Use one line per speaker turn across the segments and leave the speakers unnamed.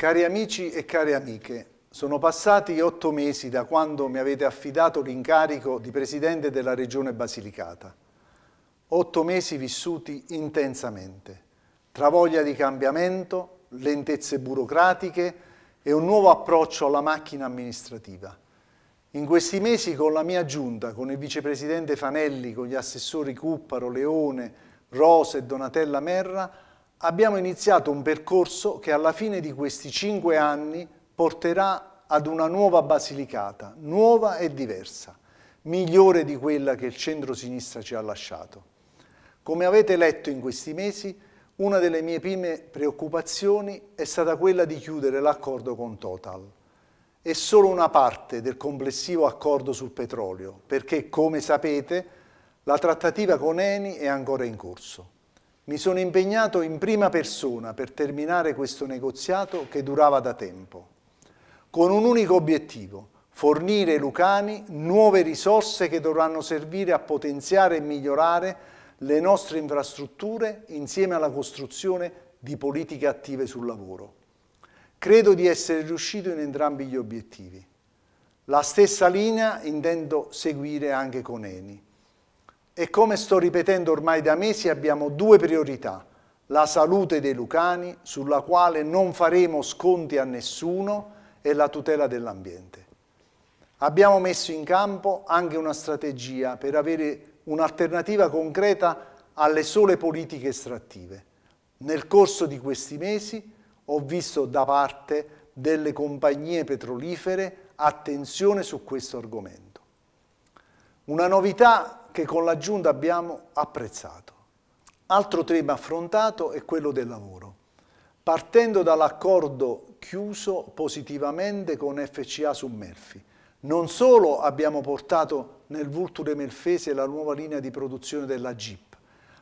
Cari amici e care amiche, sono passati otto mesi da quando mi avete affidato l'incarico di Presidente della Regione Basilicata. Otto mesi vissuti intensamente, tra voglia di cambiamento, lentezze burocratiche e un nuovo approccio alla macchina amministrativa. In questi mesi con la mia giunta, con il Vicepresidente Fanelli, con gli assessori Cupparo, Leone, Rosa e Donatella Merra, abbiamo iniziato un percorso che alla fine di questi cinque anni porterà ad una nuova Basilicata, nuova e diversa, migliore di quella che il centro-sinistra ci ha lasciato. Come avete letto in questi mesi, una delle mie prime preoccupazioni è stata quella di chiudere l'accordo con Total. È solo una parte del complessivo accordo sul petrolio, perché, come sapete, la trattativa con Eni è ancora in corso. Mi sono impegnato in prima persona per terminare questo negoziato che durava da tempo, con un unico obiettivo, fornire ai lucani nuove risorse che dovranno servire a potenziare e migliorare le nostre infrastrutture insieme alla costruzione di politiche attive sul lavoro. Credo di essere riuscito in entrambi gli obiettivi. La stessa linea intendo seguire anche con Eni. E come sto ripetendo ormai da mesi abbiamo due priorità, la salute dei lucani sulla quale non faremo sconti a nessuno e la tutela dell'ambiente. Abbiamo messo in campo anche una strategia per avere un'alternativa concreta alle sole politiche estrattive. Nel corso di questi mesi ho visto da parte delle compagnie petrolifere attenzione su questo argomento. Una novità che con la Giunta abbiamo apprezzato. Altro tema affrontato è quello del lavoro. Partendo dall'accordo chiuso positivamente con FCA su Melfi, non solo abbiamo portato nel Vulture Melfese la nuova linea di produzione della Jeep,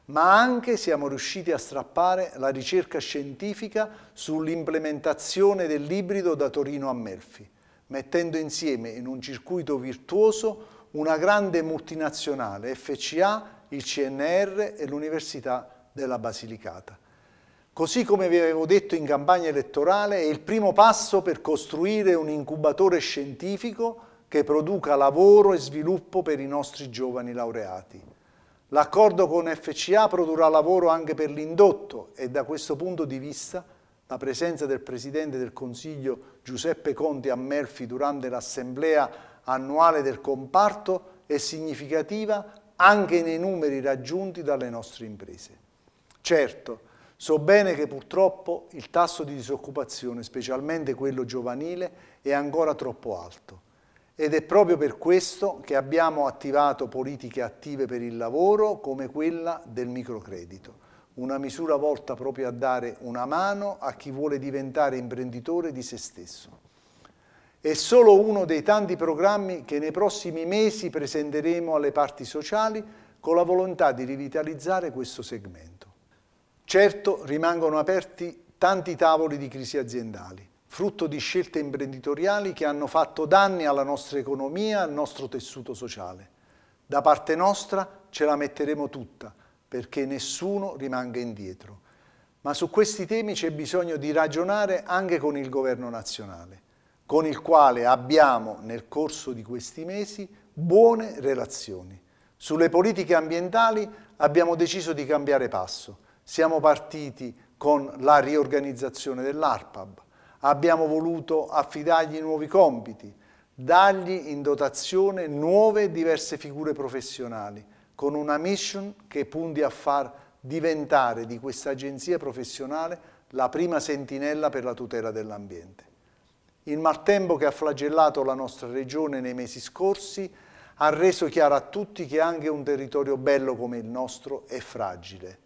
ma anche siamo riusciti a strappare la ricerca scientifica sull'implementazione dell'ibrido da Torino a Melfi, mettendo insieme in un circuito virtuoso una grande multinazionale, FCA, il CNR e l'Università della Basilicata. Così come vi avevo detto in campagna elettorale, è il primo passo per costruire un incubatore scientifico che produca lavoro e sviluppo per i nostri giovani laureati. L'accordo con FCA produrrà lavoro anche per l'indotto e da questo punto di vista la presenza del Presidente del Consiglio Giuseppe Conti a Melfi durante l'assemblea annuale del comparto è significativa anche nei numeri raggiunti dalle nostre imprese. Certo, so bene che purtroppo il tasso di disoccupazione, specialmente quello giovanile, è ancora troppo alto ed è proprio per questo che abbiamo attivato politiche attive per il lavoro come quella del microcredito, una misura volta proprio a dare una mano a chi vuole diventare imprenditore di se stesso. È solo uno dei tanti programmi che nei prossimi mesi presenteremo alle parti sociali con la volontà di rivitalizzare questo segmento. Certo, rimangono aperti tanti tavoli di crisi aziendali, frutto di scelte imprenditoriali che hanno fatto danni alla nostra economia, e al nostro tessuto sociale. Da parte nostra ce la metteremo tutta, perché nessuno rimanga indietro. Ma su questi temi c'è bisogno di ragionare anche con il governo nazionale con il quale abbiamo nel corso di questi mesi buone relazioni. Sulle politiche ambientali abbiamo deciso di cambiare passo. Siamo partiti con la riorganizzazione dell'ARPAB, abbiamo voluto affidargli nuovi compiti, dargli in dotazione nuove e diverse figure professionali, con una mission che punti a far diventare di questa agenzia professionale la prima sentinella per la tutela dell'ambiente. Il maltempo che ha flagellato la nostra regione nei mesi scorsi ha reso chiaro a tutti che anche un territorio bello come il nostro è fragile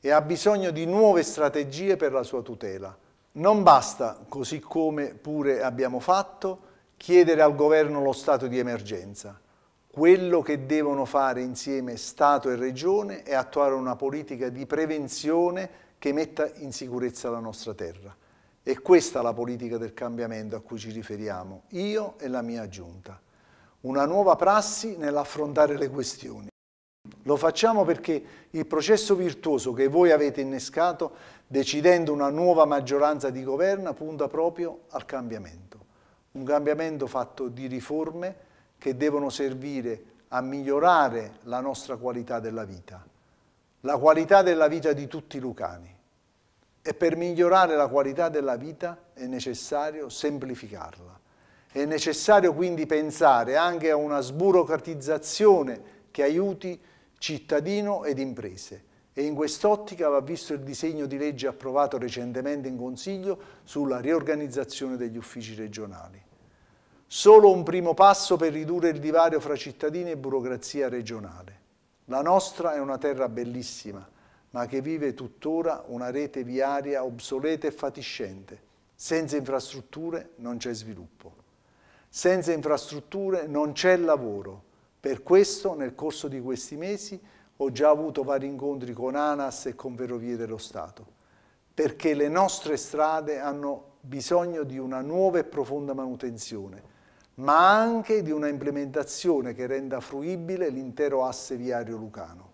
e ha bisogno di nuove strategie per la sua tutela. Non basta, così come pure abbiamo fatto, chiedere al governo lo stato di emergenza. Quello che devono fare insieme Stato e Regione è attuare una politica di prevenzione che metta in sicurezza la nostra terra. È questa la politica del cambiamento a cui ci riferiamo, io e la mia giunta. Una nuova prassi nell'affrontare le questioni. Lo facciamo perché il processo virtuoso che voi avete innescato, decidendo una nuova maggioranza di governo, punta proprio al cambiamento. Un cambiamento fatto di riforme che devono servire a migliorare la nostra qualità della vita, la qualità della vita di tutti i lucani. E per migliorare la qualità della vita è necessario semplificarla. È necessario quindi pensare anche a una sburocratizzazione che aiuti cittadino ed imprese. E in quest'ottica va visto il disegno di legge approvato recentemente in Consiglio sulla riorganizzazione degli uffici regionali. Solo un primo passo per ridurre il divario fra cittadini e burocrazia regionale. La nostra è una terra bellissima, ma che vive tuttora una rete viaria obsoleta e fatiscente. Senza infrastrutture non c'è sviluppo. Senza infrastrutture non c'è lavoro. Per questo, nel corso di questi mesi, ho già avuto vari incontri con ANAS e con Ferrovie dello Stato, perché le nostre strade hanno bisogno di una nuova e profonda manutenzione, ma anche di una implementazione che renda fruibile l'intero asse viario lucano.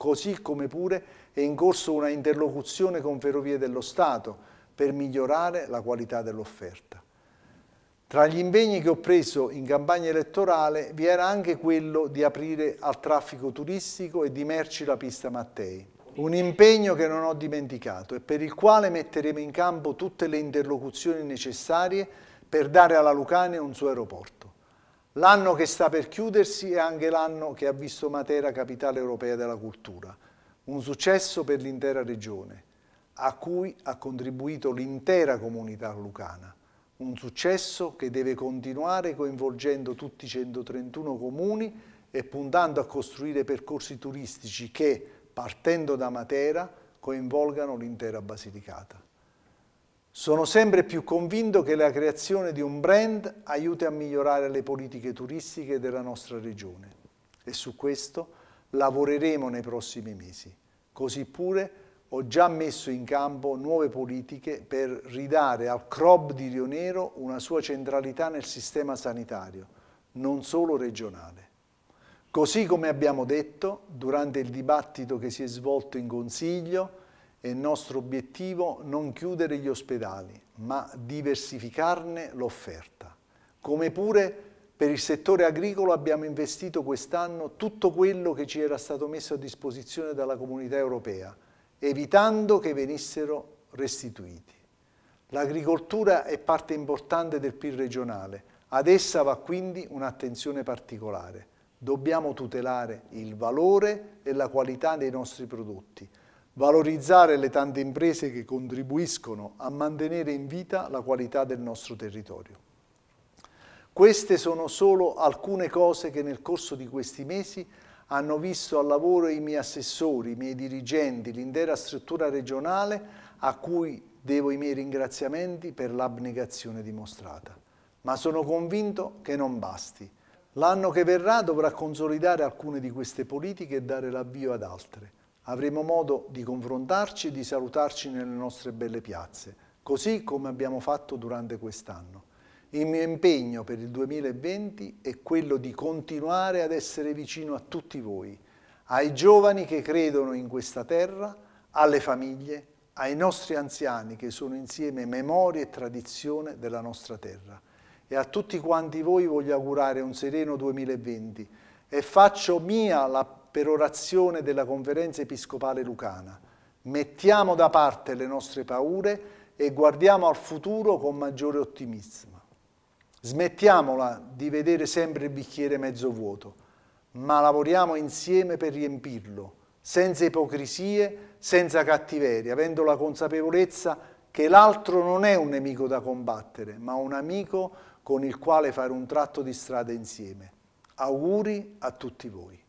Così come pure è in corso una interlocuzione con Ferrovie dello Stato per migliorare la qualità dell'offerta. Tra gli impegni che ho preso in campagna elettorale vi era anche quello di aprire al traffico turistico e di merci la pista Mattei. Un impegno che non ho dimenticato e per il quale metteremo in campo tutte le interlocuzioni necessarie per dare alla Lucania un suo aeroporto. L'anno che sta per chiudersi è anche l'anno che ha visto Matera capitale europea della cultura, un successo per l'intera regione, a cui ha contribuito l'intera comunità lucana, un successo che deve continuare coinvolgendo tutti i 131 comuni e puntando a costruire percorsi turistici che, partendo da Matera, coinvolgano l'intera Basilicata. Sono sempre più convinto che la creazione di un brand aiuti a migliorare le politiche turistiche della nostra regione e su questo lavoreremo nei prossimi mesi. Così pure ho già messo in campo nuove politiche per ridare al CROB di Rionero una sua centralità nel sistema sanitario, non solo regionale. Così come abbiamo detto, durante il dibattito che si è svolto in Consiglio, è nostro obiettivo non chiudere gli ospedali, ma diversificarne l'offerta. Come pure per il settore agricolo abbiamo investito quest'anno tutto quello che ci era stato messo a disposizione dalla comunità europea, evitando che venissero restituiti. L'agricoltura è parte importante del PIL regionale, ad essa va quindi un'attenzione particolare. Dobbiamo tutelare il valore e la qualità dei nostri prodotti, valorizzare le tante imprese che contribuiscono a mantenere in vita la qualità del nostro territorio. Queste sono solo alcune cose che nel corso di questi mesi hanno visto al lavoro i miei assessori, i miei dirigenti, l'intera struttura regionale a cui devo i miei ringraziamenti per l'abnegazione dimostrata. Ma sono convinto che non basti. L'anno che verrà dovrà consolidare alcune di queste politiche e dare l'avvio ad altre. Avremo modo di confrontarci e di salutarci nelle nostre belle piazze, così come abbiamo fatto durante quest'anno. Il mio impegno per il 2020 è quello di continuare ad essere vicino a tutti voi, ai giovani che credono in questa terra, alle famiglie, ai nostri anziani che sono insieme memoria e tradizione della nostra terra. E a tutti quanti voi voglio augurare un sereno 2020 e faccio mia la per orazione della conferenza episcopale lucana. Mettiamo da parte le nostre paure e guardiamo al futuro con maggiore ottimismo. Smettiamola di vedere sempre il bicchiere mezzo vuoto, ma lavoriamo insieme per riempirlo, senza ipocrisie, senza cattiveria, avendo la consapevolezza che l'altro non è un nemico da combattere, ma un amico con il quale fare un tratto di strada insieme. Auguri a tutti voi.